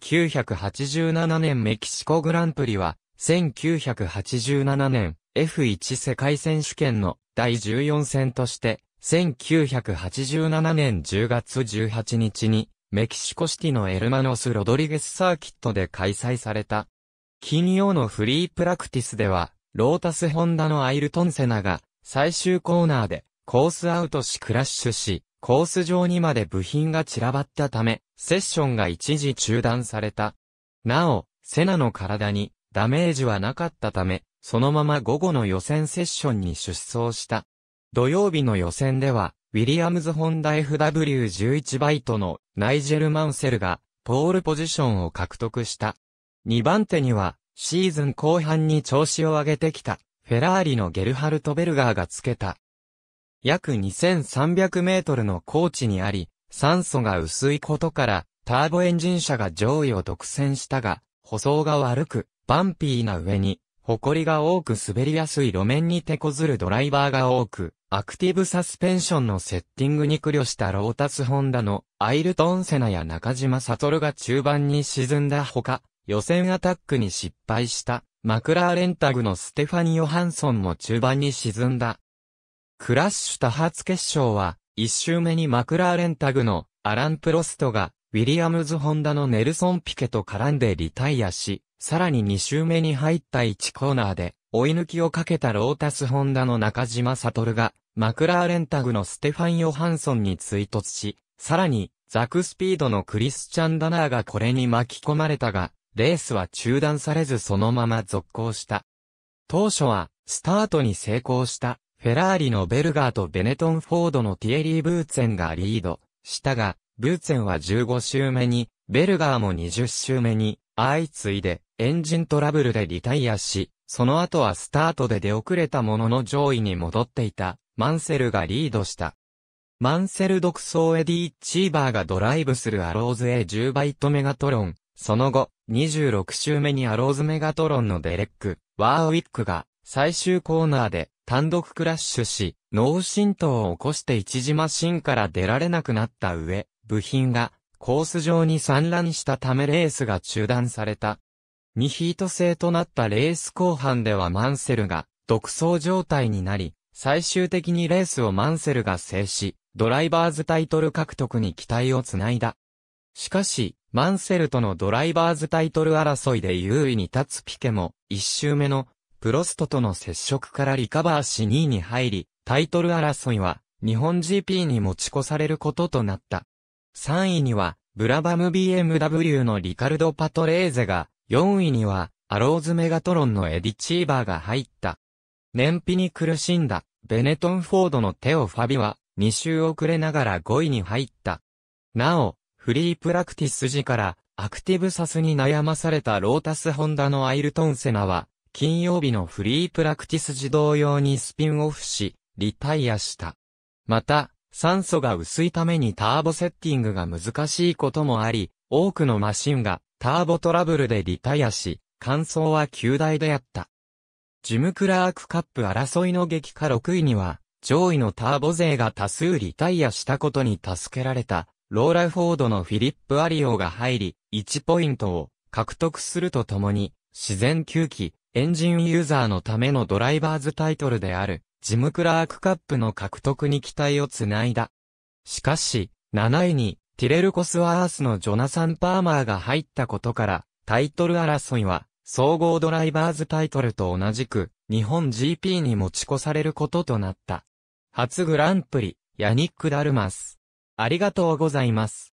1987年メキシコグランプリは、1987年 F1 世界選手権の第14戦として、1987年10月18日に、メキシコシティのエルマノス・ロドリゲスサーキットで開催された。金曜のフリープラクティスでは、ロータス・ホンダのアイルトン・セナが、最終コーナーで、コースアウトしクラッシュし、コース上にまで部品が散らばったため、セッションが一時中断された。なお、セナの体にダメージはなかったため、そのまま午後の予選セッションに出走した。土曜日の予選では、ウィリアムズ・ホンダ FW11 バイトのナイジェル・マンセルがポールポジションを獲得した。2番手には、シーズン後半に調子を上げてきた、フェラーリのゲルハルト・ベルガーがつけた。約2300メートルの高地にあり、酸素が薄いことから、ターボエンジン車が上位を独占したが、舗装が悪く、バンピーな上に、埃が多く滑りやすい路面に手こずるドライバーが多く、アクティブサスペンションのセッティングに苦慮したロータスホンダのアイルトンセナや中島悟が中盤に沈んだほか、予選アタックに失敗したマクラーレンタグのステファニ・ヨハンソンも中盤に沈んだ。クラッシュ多発決勝は、一周目にマクラーレンタグのアラン・プロストが、ウィリアムズ・ホンダのネルソン・ピケと絡んでリタイアし、さらに二周目に入った1コーナーで、追い抜きをかけたロータス・ホンダの中島悟が、マクラーレンタグのステファン・ヨハンソンに追突し、さらに、ザクスピードのクリスチャン・ダナーがこれに巻き込まれたが、レースは中断されずそのまま続行した。当初は、スタートに成功したフェラーリのベルガーとベネトン・フォードのティエリー・ブーツェンがリードしたが、ブーツェンは15周目に、ベルガーも20周目に、相次いで、エンジントラブルでリタイアし、その後はスタートで出遅れたものの上位に戻っていた、マンセルがリードした。マンセル独走エディ・チーバーがドライブするアローズ A10 バイトメガトロン。その後、26周目にアローズメガトロンのデレック、ワーウィックが、最終コーナーで、単独クラッシュし、脳震盪を起こして一時マシンから出られなくなった上、部品がコース上に散乱したためレースが中断された。2ヒート制となったレース後半ではマンセルが独走状態になり、最終的にレースをマンセルが制し、ドライバーズタイトル獲得に期待をつないだ。しかし、マンセルとのドライバーズタイトル争いで優位に立つピケも、1周目のプロストとの接触からリカバーし2位に入り、タイトル争いは、日本 GP に持ち越されることとなった。3位には、ブラバム BMW のリカルド・パトレーゼが、4位には、アローズ・メガトロンのエディ・チーバーが入った。燃費に苦しんだ、ベネトン・フォードのテオ・ファビは、2周遅れながら5位に入った。なお、フリープラクティス時から、アクティブサスに悩まされたロータス・ホンダのアイルトン・セナは、金曜日のフリープラクティス自動用にスピンオフし、リタイアした。また、酸素が薄いためにターボセッティングが難しいこともあり、多くのマシンがターボトラブルでリタイアし、感想は9大であった。ジム・クラークカップ争いの激化6位には、上位のターボ勢が多数リタイアしたことに助けられた、ローラフォードのフィリップ・アリオが入り、1ポイントを獲得するとともに、自然吸気、エンジンユーザーのためのドライバーズタイトルである、ジム・クラークカップの獲得に期待をつないだ。しかし、7位に、ティレル・コスワースのジョナサン・パーマーが入ったことから、タイトル争いは、総合ドライバーズタイトルと同じく、日本 GP に持ち越されることとなった。初グランプリ、ヤニック・ダルマス。ありがとうございます。